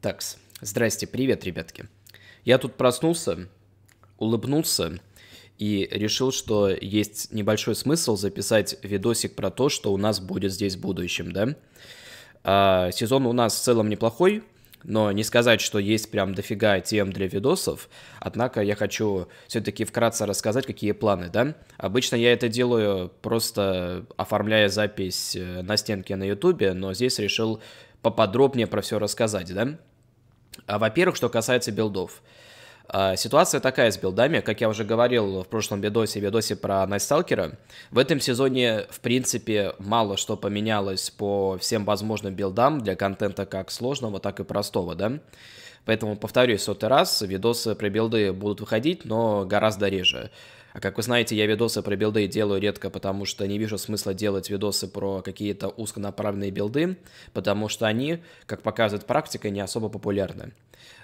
Такс. Здрасте, привет, ребятки. Я тут проснулся, улыбнулся и решил, что есть небольшой смысл записать видосик про то, что у нас будет здесь в будущем, да? А, сезон у нас в целом неплохой, но не сказать, что есть прям дофига тем для видосов. Однако я хочу все-таки вкратце рассказать, какие планы, да? Обычно я это делаю просто оформляя запись э, на стенке на ютубе, но здесь решил поподробнее про все рассказать, да? А, во-первых, что касается билдов. А, ситуация такая с билдами, как я уже говорил в прошлом видосе, видосе про Найсталкера, в этом сезоне, в принципе, мало что поменялось по всем возможным билдам для контента как сложного, так и простого, да? Поэтому, повторюсь сотый раз, видосы про билды будут выходить, но гораздо реже. А как вы знаете, я видосы про билды делаю редко, потому что не вижу смысла делать видосы про какие-то узконаправленные билды, потому что они, как показывает практика, не особо популярны.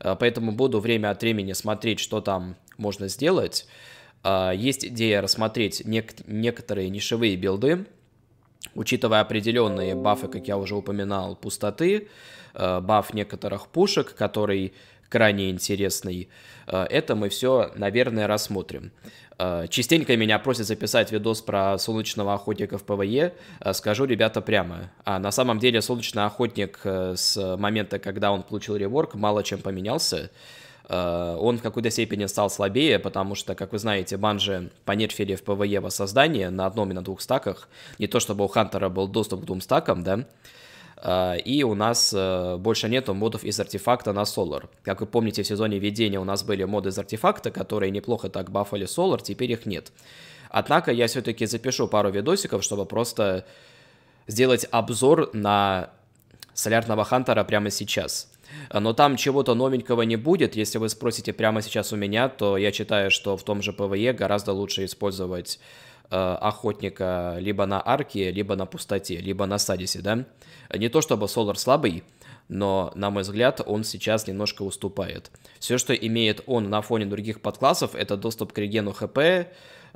А, поэтому буду время от времени смотреть, что там можно сделать. А, есть идея рассмотреть нек некоторые нишевые билды, учитывая определенные бафы, как я уже упоминал, пустоты, а, баф некоторых пушек, который крайне интересный. Э, это мы все, наверное, рассмотрим. Э, частенько меня просят записать видос про солнечного охотника в ПВЕ. Э, скажу, ребята, прямо. А на самом деле солнечный охотник с момента, когда он получил реворк, мало чем поменялся. Он в какой-то степени стал слабее, потому что, как вы знаете, банжи понерфили в ПВЕ воссоздание на одном и на двух стаках. Не то чтобы у Хантера был доступ к двум стакам, да, а, и у нас э, больше нету модов из артефакта на Solar. Как вы помните, в сезоне введения у нас были моды из артефакта, которые неплохо так бафали Solar, теперь их нет. Однако я все-таки запишу пару видосиков, чтобы просто сделать обзор на Солярного Хантера прямо сейчас. Но там чего-то новенького не будет. Если вы спросите прямо сейчас у меня, то я считаю, что в том же ПВЕ гораздо лучше использовать Э, охотника либо на арке, либо на пустоте, либо на садисе, да. Не то чтобы Солар слабый, но, на мой взгляд, он сейчас немножко уступает. Все, что имеет он на фоне других подклассов, это доступ к регену ХП э,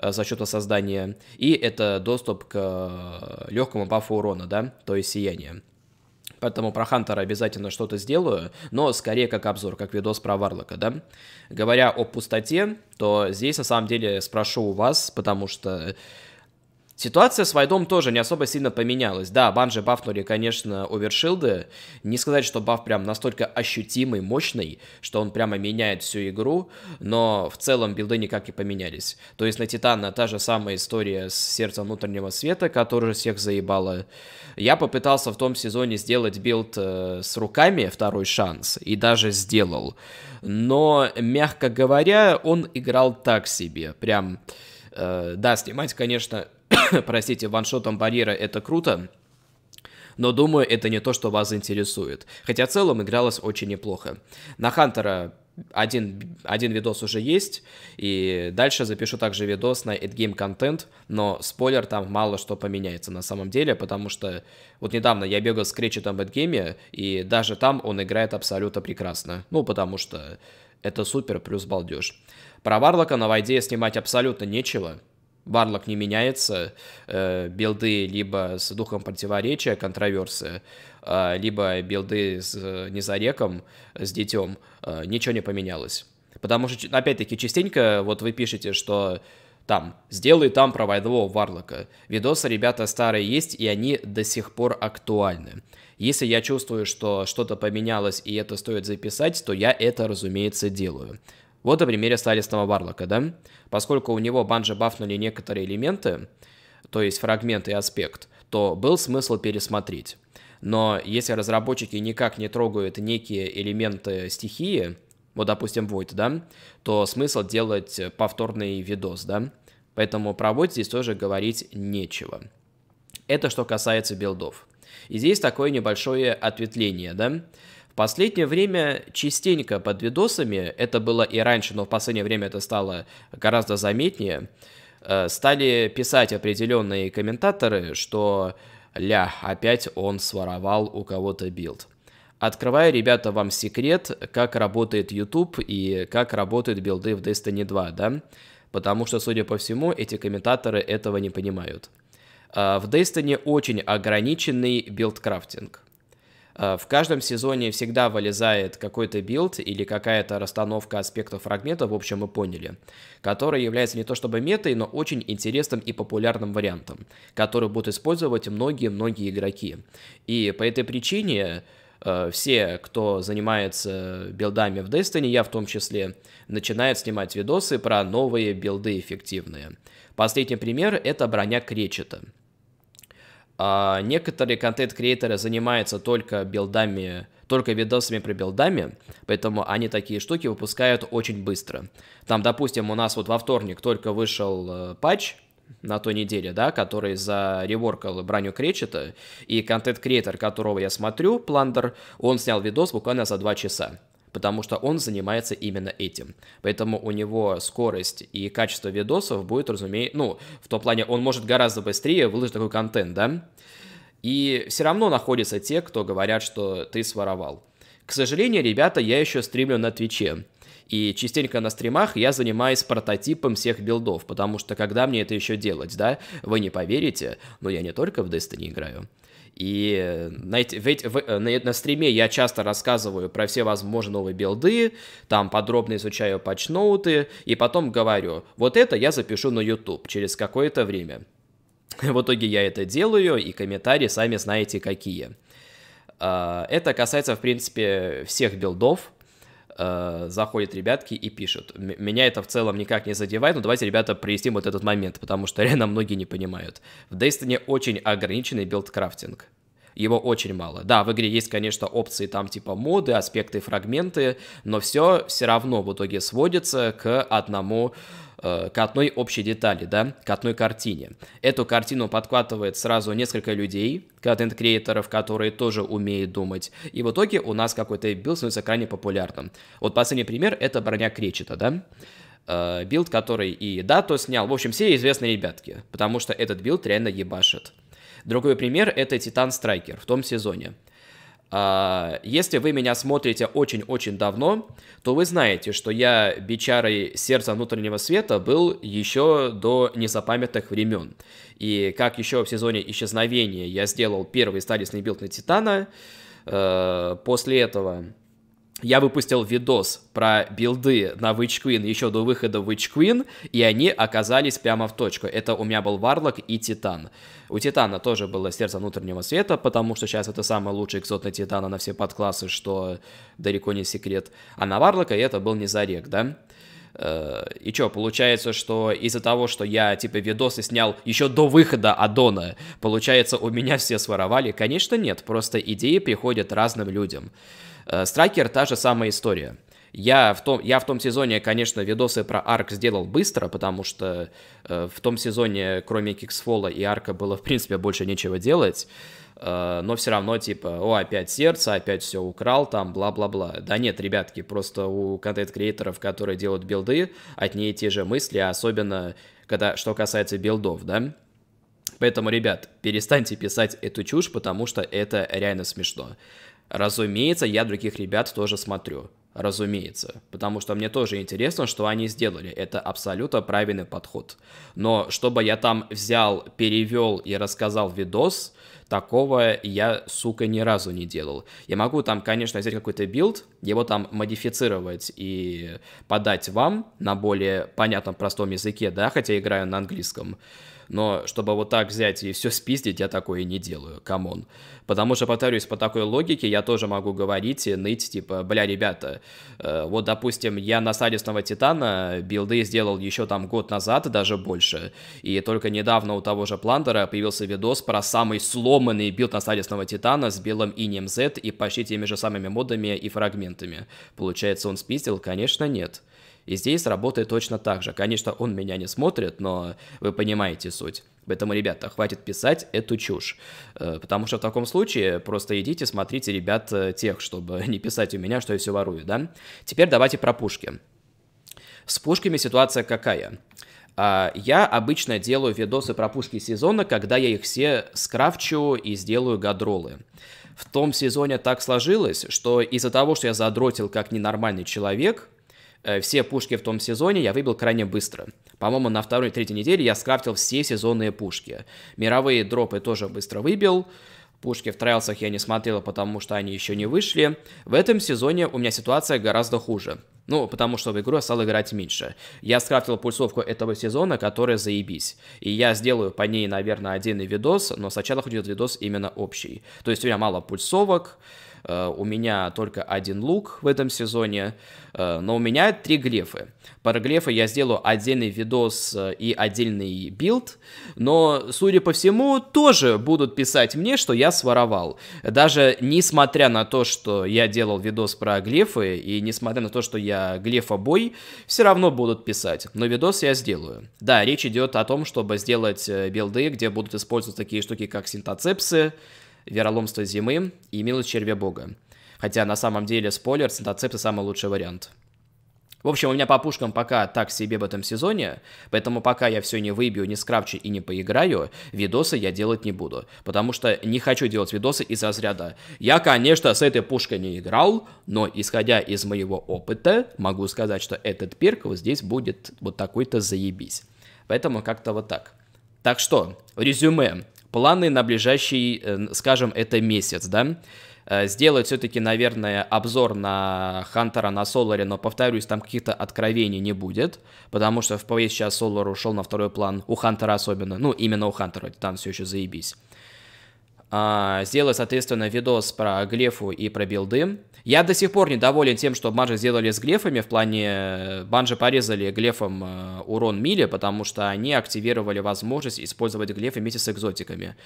за счет создания, и это доступ к э, легкому бафу урона, да, то есть сияние. Поэтому про Хантера обязательно что-то сделаю, но скорее как обзор, как видос про Варлока, да. Говоря о пустоте, то здесь на самом деле спрошу у вас, потому что Ситуация с Вайдом тоже не особо сильно поменялась. Да, банжи бафнули, конечно, овершилды. Не сказать, что баф прям настолько ощутимый, мощный, что он прямо меняет всю игру, но в целом билды никак и поменялись. То есть на Титана та же самая история с сердцем внутреннего света, которая всех заебала. Я попытался в том сезоне сделать билд э, с руками второй шанс, и даже сделал. Но, мягко говоря, он играл так себе. Прям, э, да, снимать, конечно, простите, ваншотом барьера это круто, но думаю, это не то, что вас интересует. Хотя в целом игралось очень неплохо. На Хантера один, один видос уже есть, и дальше запишу также видос на AdGame Content, но спойлер, там мало что поменяется на самом деле, потому что вот недавно я бегал с Кречетом в AdGame, и даже там он играет абсолютно прекрасно, ну, потому что это супер плюс балдеж. Про Варлока на Вайде снимать абсолютно нечего, Варлок не меняется, э, билды либо с духом противоречия, контроверсы, э, либо билды с э, Незареком, с детем, э, ничего не поменялось. Потому что, опять-таки, частенько вот вы пишете, что там, сделай там про Вайдлоу Варлока. Видосы, ребята, старые есть, и они до сих пор актуальны. Если я чувствую, что что-то поменялось и это стоит записать, то я это, разумеется, делаю. Вот на примере сталисного Варлока, да? Поскольку у него банжи бафнули некоторые элементы, то есть фрагмент и аспект, то был смысл пересмотреть. Но если разработчики никак не трогают некие элементы стихии, вот, допустим, Void, да, то смысл делать повторный видос, да? Поэтому про Void здесь тоже говорить нечего. Это что касается билдов. И здесь такое небольшое ответвление, да? последнее время частенько под видосами, это было и раньше, но в последнее время это стало гораздо заметнее, э, стали писать определенные комментаторы, что «ля, опять он своровал у кого-то билд». Открываю, ребята, вам секрет, как работает YouTube и как работают билды в Destiny 2, да? Потому что, судя по всему, эти комментаторы этого не понимают. Э, в Destiny очень ограниченный билдкрафтинг. Э, в каждом сезоне всегда вылезает какой-то билд или какая-то расстановка аспектов фрагмента, в общем, мы поняли, который является не то чтобы метой, но очень интересным и популярным вариантом, который будут использовать многие-многие игроки. И по этой причине э, все, кто занимается билдами в Destiny, я в том числе, начинают снимать видосы про новые билды эффективные. Последний пример — это броня Кречета — а некоторые контент-креаторы занимаются только билдами, только видосами про билдами, поэтому они такие штуки выпускают очень быстро. Там, допустим, у нас вот во вторник только вышел э, патч на той неделе, да, который зареворкал броню Кречета, и контент-креатор, которого я смотрю, Пландер, он снял видос буквально за два часа потому что он занимается именно этим. Поэтому у него скорость и качество видосов будет, разумеется, ну, в том плане, он может гораздо быстрее выложить такой контент, да? И все равно находятся те, кто говорят, что ты своровал. К сожалению, ребята, я еще стримлю на Твиче. И частенько на стримах я занимаюсь прототипом всех билдов, потому что когда мне это еще делать, да? Вы не поверите, но я не только в Destiny играю. И на, на, э, на, на стриме я часто рассказываю про все возможные новые билды, там подробно изучаю патчноуты, и потом говорю, вот это я запишу на YouTube через какое-то время. В итоге я это делаю, и комментарии сами знаете какие. А, это касается, в принципе, всех билдов, Э, заходят ребятки и пишут. Меня это в целом никак не задевает, но давайте, ребята, проясним вот этот момент, потому что реально многие не понимают. В Destiny очень ограниченный билдкрафтинг его очень мало. Да, в игре есть, конечно, опции там типа моды, аспекты, фрагменты, но все все равно в итоге сводится к одному э, к одной общей детали, да, к одной картине. Эту картину подхватывает сразу несколько людей, контент-креаторов, которые тоже умеют думать. И в итоге у нас какой-то билд становится крайне популярным. Вот последний пример — это броня Кречета, да э, билд, который и Дато снял. В общем, все известные ребятки, потому что этот билд реально ебашит. Другой пример — это Титан Страйкер в том сезоне. А, если вы меня смотрите очень-очень давно, то вы знаете, что я бичарой сердца внутреннего света был еще до незапамятных времен. И как еще в сезоне исчезновения я сделал первый стадисный билд на Титана, э, после этого я выпустил видос про билды на Witch Queen еще до выхода Witch Queen, и они оказались прямо в точку. Это у меня был Варлок и Титан. У Титана тоже было сердце внутреннего света, потому что сейчас это самый лучший экзотный Титана на все подклассы, что далеко не секрет. А на Варлока это был не зарек, да? Э, и что, получается, что из-за того, что я, типа, видосы снял еще до выхода Адона, получается, у меня все своровали? Конечно, нет, просто идеи приходят разным людям. Э, Страйкер та же самая история. Я в, том, я в том сезоне, конечно, видосы про Арк сделал быстро, потому что э, в том сезоне, кроме Киксфола и Арка, было, в принципе, больше нечего делать. Э, но все равно, типа, о, опять сердце, опять все украл, там, бла-бла-бла. Да нет, ребятки, просто у контент-креаторов, которые делают билды, одни и те же мысли, особенно когда, что касается билдов, да? Поэтому, ребят, перестаньте писать эту чушь, потому что это реально смешно. Разумеется, я других ребят тоже смотрю. Разумеется. Потому что мне тоже интересно, что они сделали. Это абсолютно правильный подход. Но чтобы я там взял, перевел и рассказал видос, такого я, сука, ни разу не делал. Я могу там, конечно, взять какой-то билд, его там модифицировать и подать вам на более понятном, простом языке, да, хотя играю на английском но чтобы вот так взять и все спиздить, я такое не делаю, камон. Потому что, повторюсь, по такой логике я тоже могу говорить и ныть, типа, бля, ребята, э, вот, допустим, я на насадистного Титана билды сделал еще там год назад, даже больше, и только недавно у того же Плантера появился видос про самый сломанный билд на насадистного Титана с белым инем Z и почти теми же самыми модами и фрагментами. Получается, он спиздил? Конечно, нет. И здесь работает точно так же. Конечно, он меня не смотрит, но вы понимаете суть. Поэтому, ребята, хватит писать эту чушь. Э, потому что в таком случае просто идите, смотрите ребят э, тех, чтобы не писать у меня, что я все ворую, да? Теперь давайте про пушки. С пушками ситуация какая? А, я обычно делаю видосы про пушки сезона, когда я их все скрафчу и сделаю гадролы. В том сезоне так сложилось, что из-за того, что я задротил как ненормальный человек, Э, все пушки в том сезоне я выбил крайне быстро. По-моему, на второй, третьей неделе я скрафтил все сезонные пушки. Мировые дропы тоже быстро выбил. Пушки в трайлсах я не смотрел, потому что они еще не вышли. В этом сезоне у меня ситуация гораздо хуже. Ну, потому что в игру я стал играть меньше. Я скрафтил пульсовку этого сезона, которая заебись. И я сделаю по ней, наверное, отдельный видос, но сначала будет видос именно общий. То есть у меня мало пульсовок, Э, у меня только один лук в этом сезоне, э, но у меня три глефы. Про глефы я сделаю отдельный видос э, и отдельный билд, но, судя по всему, тоже будут писать мне, что я своровал. Даже несмотря на то, что я делал видос про глефы, и несмотря на то, что я глефобой, все равно будут писать. Но видос я сделаю. Да, речь идет о том, чтобы сделать билды, где будут использовать такие штуки, как синтоцепсы, вероломство зимы и милость червя бога. Хотя на самом деле спойлер, центоцепты самый лучший вариант. В общем, у меня по пушкам пока так себе в этом сезоне, поэтому пока я все не выбью, не скрафчу и не поиграю, видосы я делать не буду, потому что не хочу делать видосы из разряда. Я, конечно, с этой пушкой не играл, но исходя из моего опыта, могу сказать, что этот перк вот здесь будет вот такой-то заебись. Поэтому как-то вот так. Так что, резюме планы на ближайший, э, скажем, это месяц, да, э, сделать все-таки, наверное, обзор на Хантера, на Соларе, но, повторюсь, там каких-то откровений не будет, потому что в ПВЕ сейчас Солар ушел на второй план, у Хантера особенно, ну, именно у Хантера, там все еще заебись а, соответственно, видос про глефу и про билды. Я до сих пор недоволен тем, что банжи сделали с глефами, в плане э, банжи порезали глефом э, урон мили, потому что они активировали возможность использовать глефы вместе с экзотиками.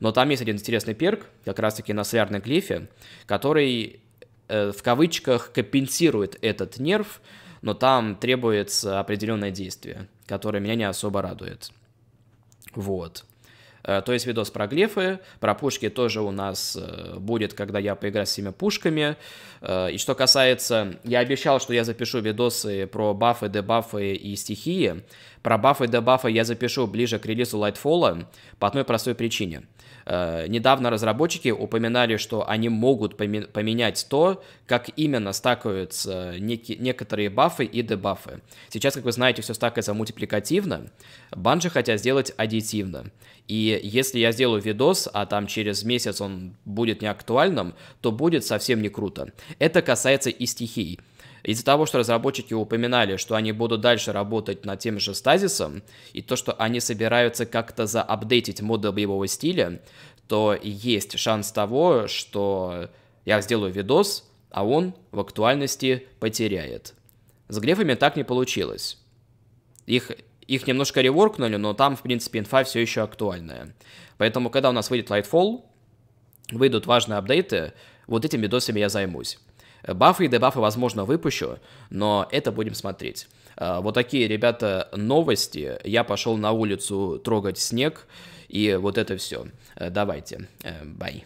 Но там есть один интересный перк, как раз-таки на солярной глефе, который э, в кавычках компенсирует этот нерв, но там требуется определенное действие, которое меня не особо радует. Вот. Э, то есть видос про глефы, про пушки тоже у нас э, будет, когда я поиграю с этими пушками. Э, и что касается... Я обещал, что я запишу видосы про бафы, дебафы и стихии. Про бафы, дебафы я запишу ближе к релизу Lightfall по одной простой причине. Э, недавно разработчики упоминали, что они могут поменять то, как именно стакаются некоторые бафы и дебафы. Сейчас, как вы знаете, все стакается мультипликативно. Банжи хотят сделать аддитивно. И если я сделаю видос, а там через месяц он будет неактуальным, то будет совсем не круто. Это касается и стихий. Из-за того, что разработчики упоминали, что они будут дальше работать над тем же стазисом, и то, что они собираются как-то заапдейтить моды боевого стиля, то есть шанс того, что я сделаю видос, а он в актуальности потеряет. С грефами так не получилось. Их, их немножко реворкнули, но там, в принципе, инфа все еще актуальная. Поэтому, когда у нас выйдет Lightfall, выйдут важные апдейты, вот этими видосами я займусь. Э, бафы и дебафы, возможно, выпущу, но это будем смотреть. Э, вот такие, ребята, новости. Я пошел на улицу трогать снег, и вот это все. Э, давайте, бай.